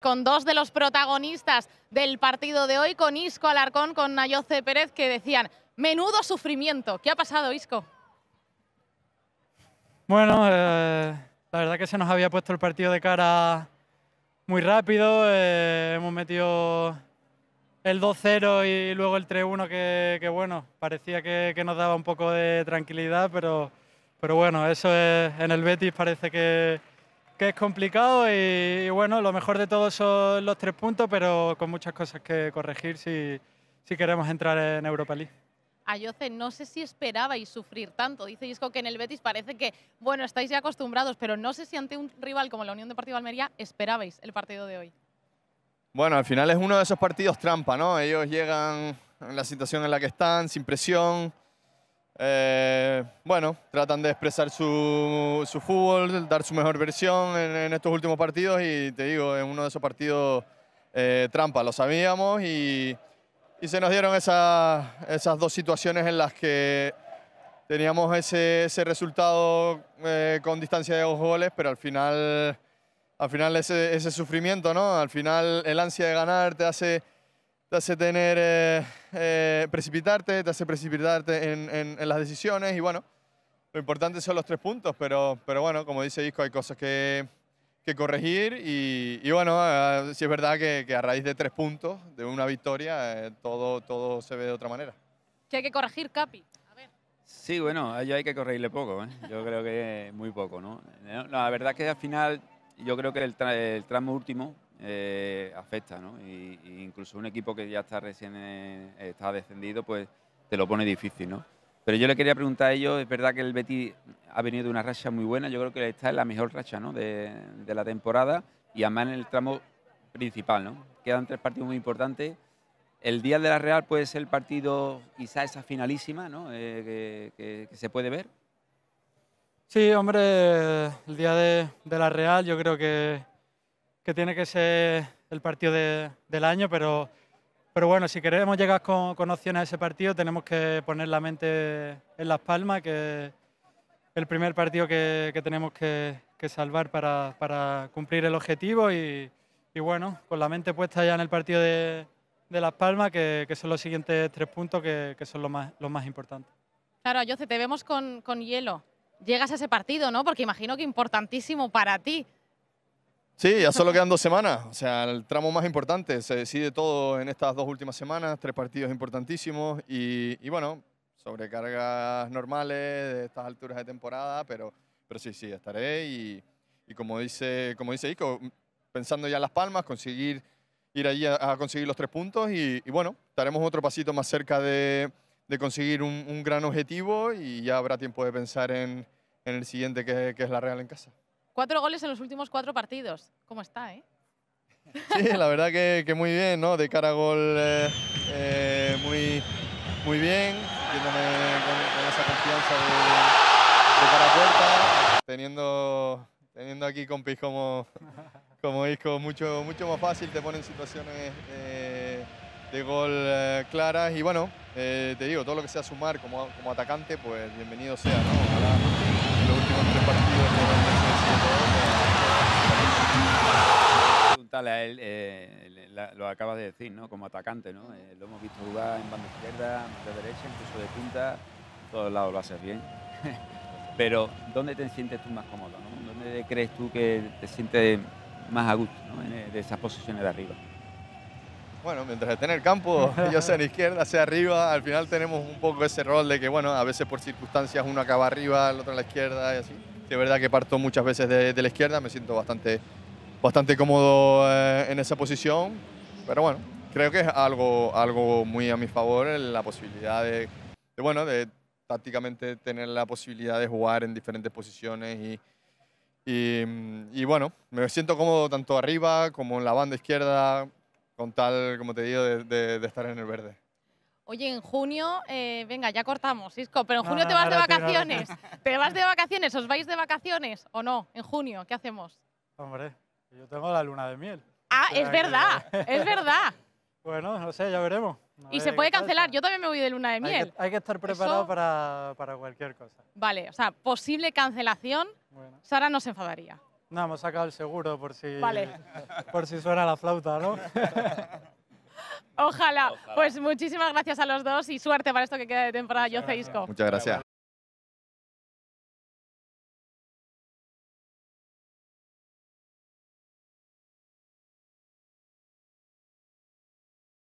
con dos de los protagonistas del partido de hoy, con Isco Alarcón, con Nayoce Pérez, que decían, menudo sufrimiento. ¿Qué ha pasado, Isco? Bueno, eh, la verdad que se nos había puesto el partido de cara muy rápido. Eh, hemos metido el 2-0 y luego el 3-1, que, bueno, parecía que, nos daba un poco de tranquilidad, pero, pero bueno, eso es, en el Betis parece que que es complicado y, bueno, lo mejor de todo son los tres puntos, pero con muchas cosas que corregir si, si queremos entrar en Europa League. Ayoce, no sé si esperabais sufrir tanto. Dice Isco que en el Betis parece que, bueno, estáis ya acostumbrados, pero no sé si ante un rival como la Unión de Deportiva Almería esperabais el partido de hoy. Bueno, al final es uno de esos partidos trampa, ¿no? Ellos llegan en la situación en la que están, sin presión, eh, bueno, tratan de expresar su, su, fútbol, dar su mejor versión en, estos últimos partidos y te digo, en uno de esos partidos eh, trampa, lo sabíamos y, y se nos dieron esa, esas dos situaciones en las que teníamos ese, ese resultado eh, con distancia de dos goles, pero al final, al final ese, ese, sufrimiento, ¿no? Al final el ansia de ganar te hace, te hace tener eh, precipitarte, te hace precipitarte en, las decisiones y bueno, lo importante son los tres puntos, pero, pero bueno, como dice Isco, hay cosas que, que corregir y, bueno, eh, si es verdad que, a raíz de tres puntos, de una victoria, eh, todo, todo se ve de otra manera. ¿Qué hay que corregir, Capi? Sí, bueno, a hay que corregirle poco, yo creo que muy poco, ¿no? La verdad que al final yo creo que el, el tramo último eh, afecta, ¿no? incluso un equipo que ya está recién eh, está descendido, pues te lo pone difícil, ¿no? Pero yo le quería preguntar a ellos, es verdad que el Betis ha venido de una racha muy buena, yo creo que está en la mejor racha de, la temporada y además en el tramo principal, ¿no? Quedan tres partidos muy importantes. El día de la Real puede ser el partido, quizá esa finalísima, ¿no? Eh, que, se puede ver. Sí, hombre, el día de la Real yo creo que, que tiene que ser el partido del año, pero, pero bueno, si queremos llegar con, opciones a ese partido, tenemos que poner la mente en las palmas, que es el primer partido que, tenemos que, salvar para, cumplir el objetivo y, bueno, con la mente puesta ya en el partido de, Las Palmas, que, son los siguientes tres puntos que, son los más, importantes. Claro, Jose, te vemos con, con hielo. Llegas a ese partido, ¿no? Porque imagino que importantísimo para ti. Sí, ya solo quedan dos semanas, o sea, el tramo más importante, se decide todo en estas dos últimas semanas, tres partidos importantísimos y, bueno, sobrecargas normales de estas alturas de temporada, pero, pero sí, sí, estaré y, como, dice, como dice Ico, pensando ya en Las Palmas, conseguir ir allí a, conseguir los tres puntos y, bueno, estaremos otro pasito más cerca de, conseguir un, gran objetivo y ya habrá tiempo de pensar en, el siguiente que, que es la Real en casa. Cuatro goles en los últimos cuatro partidos. ¿Cómo está, eh? Sí, la verdad que, muy bien, ¿no? De cara a gol eh, eh, muy, muy bien, con, esa confianza de, cara puerta, teniendo, teniendo aquí compis como, como mucho, mucho más fácil, te ponen situaciones eh, de gol claras y bueno, te digo, todo lo que sea sumar como, como atacante, pues bienvenido sea, ¿no? él, eh, lo acabas de decir, ¿no? Como atacante, ¿no? Eh, lo hemos visto jugar en banda izquierda, de derecha, incluso de punta, en todos lados lo haces bien. Pero, ¿dónde te sientes tú más cómodo? ¿Dónde crees tú que te sientes más a gusto eh, de esas posiciones de arriba? Bueno, mientras esté en el campo, yo sea en izquierda, sea arriba, al final tenemos un poco ese rol de que, bueno, a veces por circunstancias uno acaba arriba, el otro en la izquierda y así. De verdad que parto muchas veces de, de la izquierda, me siento bastante bastante cómodo eh, en esa posición, pero bueno, creo que es algo, algo muy a mi favor, eh, la posibilidad de, bueno, de tácticamente tener la posibilidad de jugar en diferentes posiciones y, y, bueno, me siento cómodo tanto arriba como en la banda izquierda, con tal, como te digo, de, estar en el verde. Oye, en junio, eh, venga, ya cortamos, Cisco, pero en junio te vas de vacaciones. Te, ¿Te vas de vacaciones? ¿Os vais de vacaciones o no? En junio, ¿qué hacemos? Hombre, yo tengo la luna de miel. Ah, es verdad, es verdad. Bueno, no sé, ya veremos. y se puede cancelar, yo también me voy de luna de miel. Hay que, estar preparado para, cualquier cosa. Vale, o sea, posible cancelación, Sara no se enfadaría. No, hemos sacado el seguro por si, por si suena la flauta, ¿no? Ojalá. Pues muchísimas gracias a los dos y suerte para esto que queda de temporada. Yo, Muchas gracias.